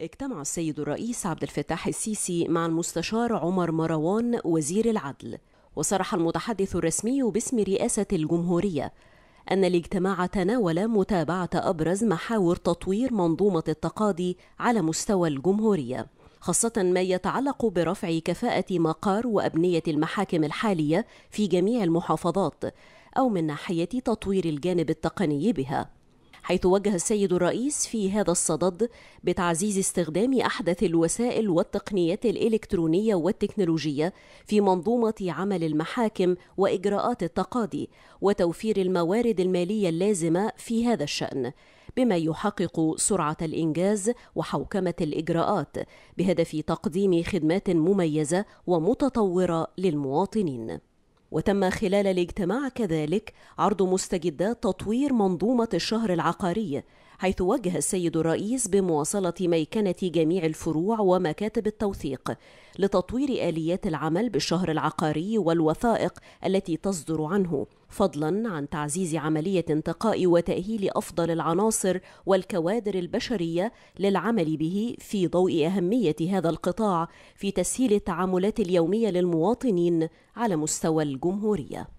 اجتمع السيد الرئيس عبد الفتاح السيسي مع المستشار عمر مروان وزير العدل وصرح المتحدث الرسمي باسم رئاسة الجمهورية أن الاجتماع تناول متابعة أبرز محاور تطوير منظومة التقاضي على مستوى الجمهورية خاصة ما يتعلق برفع كفاءة مقار وأبنية المحاكم الحالية في جميع المحافظات أو من ناحية تطوير الجانب التقني بها حيث وجه السيد الرئيس في هذا الصدد بتعزيز استخدام أحدث الوسائل والتقنيات الإلكترونية والتكنولوجية في منظومة عمل المحاكم وإجراءات التقاضي وتوفير الموارد المالية اللازمة في هذا الشأن بما يحقق سرعة الإنجاز وحوكمة الإجراءات بهدف تقديم خدمات مميزة ومتطورة للمواطنين وتم خلال الاجتماع كذلك عرض مستجدات تطوير منظومة الشهر العقاري حيث وجه السيد الرئيس بمواصلة ميكنة جميع الفروع ومكاتب التوثيق لتطوير آليات العمل بالشهر العقاري والوثائق التي تصدر عنه فضلا عن تعزيز عملية انتقاء وتأهيل أفضل العناصر والكوادر البشرية للعمل به في ضوء أهمية هذا القطاع في تسهيل التعاملات اليومية للمواطنين على مستوى الجمهورية